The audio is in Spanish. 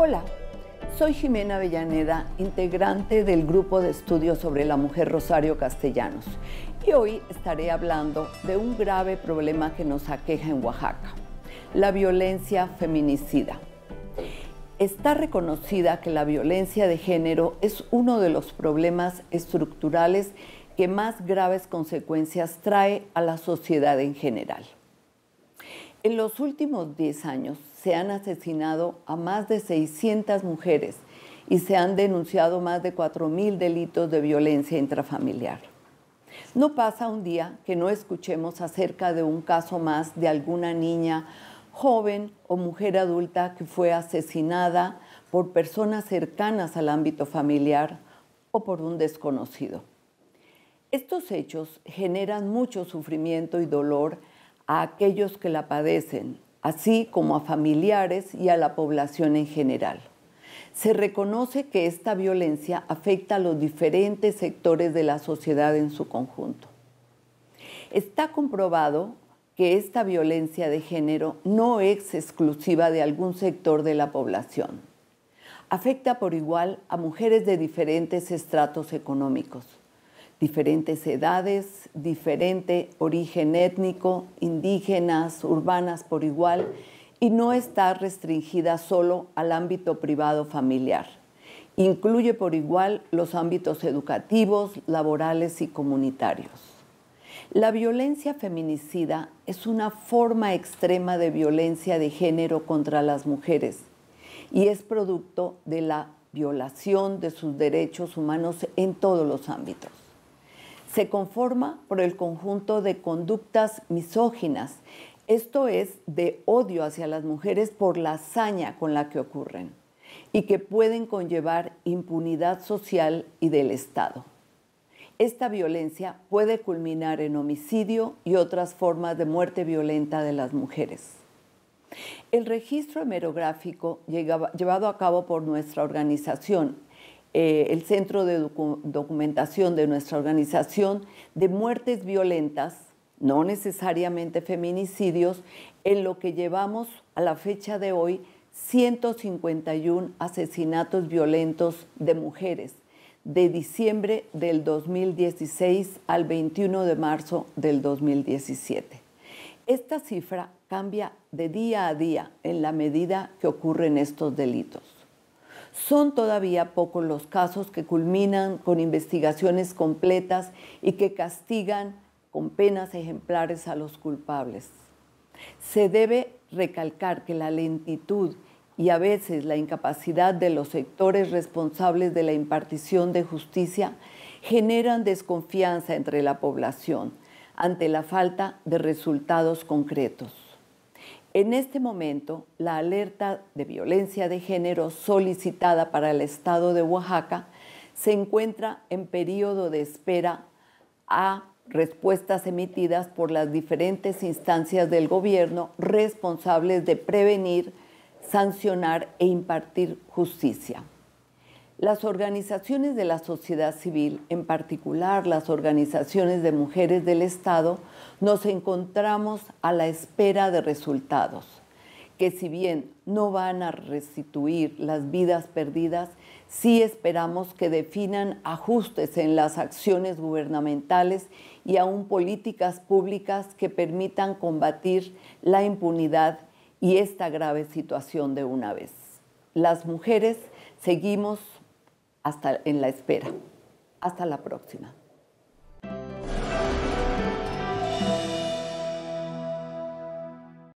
Hola, soy Jimena Avellaneda, integrante del grupo de estudios sobre la mujer Rosario Castellanos, y hoy estaré hablando de un grave problema que nos aqueja en Oaxaca, la violencia feminicida. Está reconocida que la violencia de género es uno de los problemas estructurales que más graves consecuencias trae a la sociedad en general. En los últimos 10 años se han asesinado a más de 600 mujeres y se han denunciado más de 4.000 delitos de violencia intrafamiliar. No pasa un día que no escuchemos acerca de un caso más de alguna niña, joven o mujer adulta que fue asesinada por personas cercanas al ámbito familiar o por un desconocido. Estos hechos generan mucho sufrimiento y dolor a aquellos que la padecen, así como a familiares y a la población en general. Se reconoce que esta violencia afecta a los diferentes sectores de la sociedad en su conjunto. Está comprobado que esta violencia de género no es exclusiva de algún sector de la población. Afecta por igual a mujeres de diferentes estratos económicos diferentes edades, diferente origen étnico, indígenas, urbanas por igual, y no está restringida solo al ámbito privado familiar. Incluye por igual los ámbitos educativos, laborales y comunitarios. La violencia feminicida es una forma extrema de violencia de género contra las mujeres y es producto de la violación de sus derechos humanos en todos los ámbitos se conforma por el conjunto de conductas misóginas, esto es, de odio hacia las mujeres por la hazaña con la que ocurren y que pueden conllevar impunidad social y del Estado. Esta violencia puede culminar en homicidio y otras formas de muerte violenta de las mujeres. El registro hemerográfico llevado a cabo por nuestra organización eh, el Centro de Documentación de nuestra organización de muertes violentas, no necesariamente feminicidios, en lo que llevamos a la fecha de hoy 151 asesinatos violentos de mujeres de diciembre del 2016 al 21 de marzo del 2017. Esta cifra cambia de día a día en la medida que ocurren estos delitos. Son todavía pocos los casos que culminan con investigaciones completas y que castigan con penas ejemplares a los culpables. Se debe recalcar que la lentitud y a veces la incapacidad de los sectores responsables de la impartición de justicia generan desconfianza entre la población ante la falta de resultados concretos. En este momento, la alerta de violencia de género solicitada para el estado de Oaxaca se encuentra en periodo de espera a respuestas emitidas por las diferentes instancias del gobierno responsables de prevenir, sancionar e impartir justicia. Las organizaciones de la sociedad civil, en particular las organizaciones de mujeres del Estado, nos encontramos a la espera de resultados, que si bien no van a restituir las vidas perdidas, sí esperamos que definan ajustes en las acciones gubernamentales y aún políticas públicas que permitan combatir la impunidad y esta grave situación de una vez. Las mujeres seguimos hasta en la espera. Hasta la próxima.